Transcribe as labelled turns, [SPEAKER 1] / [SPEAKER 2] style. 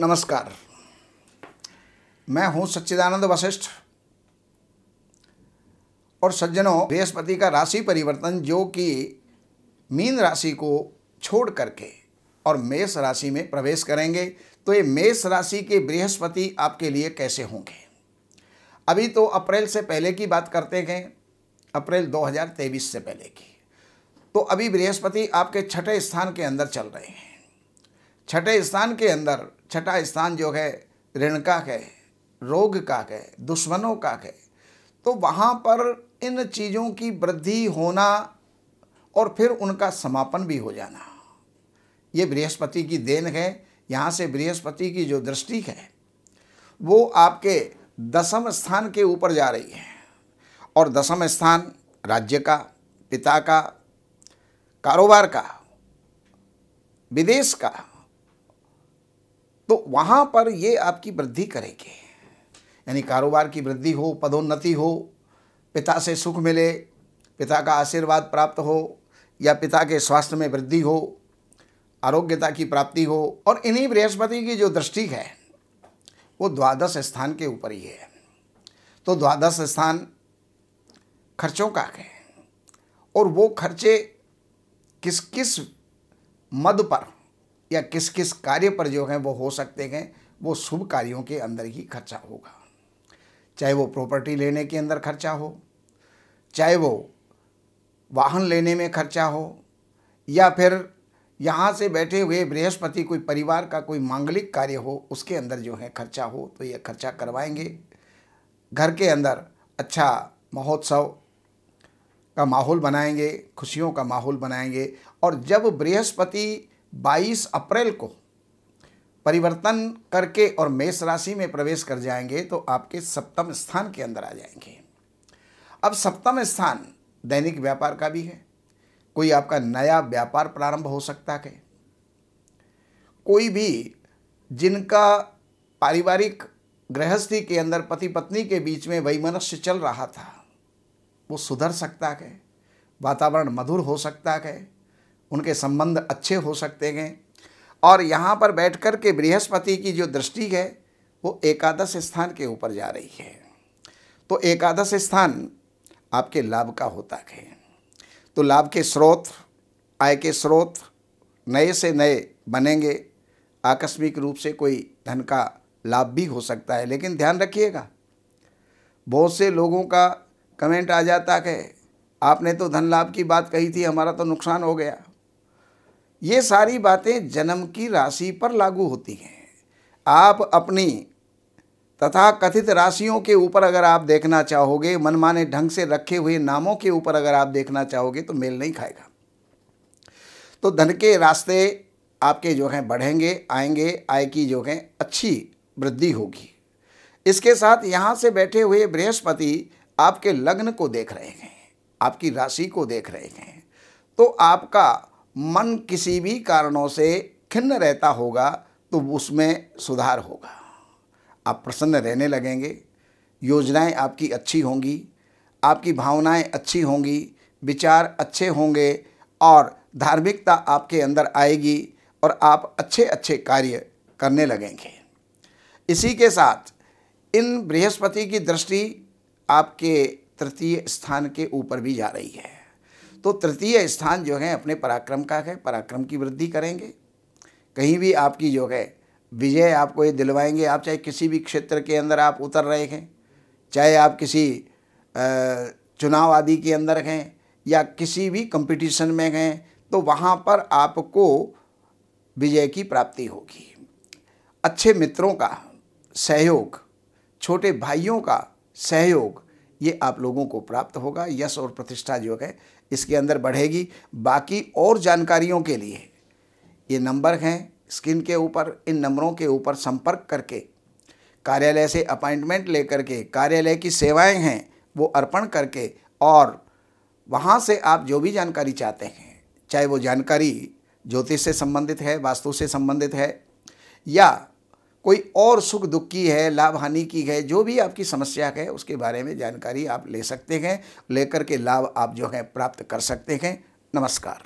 [SPEAKER 1] नमस्कार मैं हूं सच्चिदानंद वशिष्ठ और सज्जनों बृहस्पति का राशि परिवर्तन जो कि मीन राशि को छोड़ करके और मेष राशि में प्रवेश करेंगे तो ये मेष राशि के बृहस्पति आपके लिए कैसे होंगे अभी तो अप्रैल से पहले की बात करते हैं अप्रैल 2023 से पहले की तो अभी बृहस्पति आपके छठे स्थान के अंदर चल रहे हैं छठे स्थान के अंदर छठा स्थान जो है ऋण का है रोग का है दुश्मनों का है तो वहाँ पर इन चीज़ों की वृद्धि होना और फिर उनका समापन भी हो जाना ये बृहस्पति की देन है यहाँ से बृहस्पति की जो दृष्टि है वो आपके दसम स्थान के ऊपर जा रही है और दसम स्थान राज्य का पिता का कारोबार का विदेश का तो वहाँ पर ये आपकी वृद्धि करेंगे यानी कारोबार की वृद्धि हो पदोन्नति हो पिता से सुख मिले पिता का आशीर्वाद प्राप्त हो या पिता के स्वास्थ्य में वृद्धि हो आरोग्यता की प्राप्ति हो और इन्हीं बृहस्पति की जो दृष्टि है वो द्वादश स्थान के ऊपर ही है तो द्वादश स्थान खर्चों का है और वो खर्चे किस किस मद पर या किस किस कार्य पर जो हैं वो हो सकते हैं वो शुभ कार्यों के अंदर ही खर्चा होगा चाहे वो प्रॉपर्टी लेने के अंदर खर्चा हो चाहे वो वाहन लेने में खर्चा हो या फिर यहाँ से बैठे हुए बृहस्पति कोई परिवार का कोई मांगलिक कार्य हो उसके अंदर जो है खर्चा हो तो ये खर्चा करवाएंगे घर के अंदर अच्छा महोत्सव का माहौल बनाएंगे खुशियों का माहौल बनाएंगे और जब बृहस्पति 22 अप्रैल को परिवर्तन करके और मेष राशि में प्रवेश कर जाएंगे तो आपके सप्तम स्थान के अंदर आ जाएंगे अब सप्तम स्थान दैनिक व्यापार का भी है कोई आपका नया व्यापार प्रारंभ हो सकता है कोई भी जिनका पारिवारिक गृहस्थी के अंदर पति पत्नी के बीच में वैमनस्य चल रहा था वो सुधर सकता है वातावरण मधुर हो सकता है उनके संबंध अच्छे हो सकते हैं और यहाँ पर बैठ कर के बृहस्पति की जो दृष्टि है वो एकादश स्थान के ऊपर जा रही है तो एकादश स्थान आपके लाभ का होता है तो लाभ के स्रोत आय के स्रोत नए से नए बनेंगे आकस्मिक रूप से कोई धन का लाभ भी हो सकता है लेकिन ध्यान रखिएगा बहुत से लोगों का कमेंट आ जाता है आपने तो धन लाभ की बात कही थी हमारा तो नुकसान हो गया ये सारी बातें जन्म की राशि पर लागू होती हैं आप अपनी तथा कथित राशियों के ऊपर अगर आप देखना चाहोगे मनमाने ढंग से रखे हुए नामों के ऊपर अगर आप देखना चाहोगे तो मेल नहीं खाएगा तो धन के रास्ते आपके जो हैं बढ़ेंगे आएंगे आय की जो है अच्छी वृद्धि होगी इसके साथ यहाँ से बैठे हुए बृहस्पति आपके लग्न को देख रहे हैं आपकी राशि को देख रहे हैं तो आपका मन किसी भी कारणों से खिन्न रहता होगा तो उसमें सुधार होगा आप प्रसन्न रहने लगेंगे योजनाएं आपकी अच्छी होंगी आपकी भावनाएं अच्छी होंगी विचार अच्छे होंगे और धार्मिकता आपके अंदर आएगी और आप अच्छे अच्छे कार्य करने लगेंगे इसी के साथ इन बृहस्पति की दृष्टि आपके तृतीय स्थान के ऊपर भी जा रही है तो तृतीय स्थान जो है अपने पराक्रम का है पराक्रम की वृद्धि करेंगे कहीं भी आपकी जो है विजय आपको ये दिलवाएंगे आप चाहे किसी भी क्षेत्र के अंदर आप उतर रहे हैं चाहे आप किसी चुनाव आदि के अंदर हैं या किसी भी कंपटीशन में हैं तो वहाँ पर आपको विजय की प्राप्ति होगी अच्छे मित्रों का सहयोग छोटे भाइयों का सहयोग ये आप लोगों को प्राप्त होगा यश और प्रतिष्ठा जो है इसके अंदर बढ़ेगी बाकी और जानकारियों के लिए ये नंबर हैं स्क्रीन के ऊपर इन नंबरों के ऊपर संपर्क करके कार्यालय से अपॉइंटमेंट लेकर के कार्यालय की सेवाएं हैं वो अर्पण करके और वहाँ से आप जो भी जानकारी चाहते हैं चाहे वो जानकारी ज्योतिष से संबंधित है वास्तु से संबंधित है या कोई और सुख दुख की है लाभ हानि की है जो भी आपकी समस्या है उसके बारे में जानकारी आप ले सकते हैं लेकर के लाभ आप जो है प्राप्त कर सकते हैं नमस्कार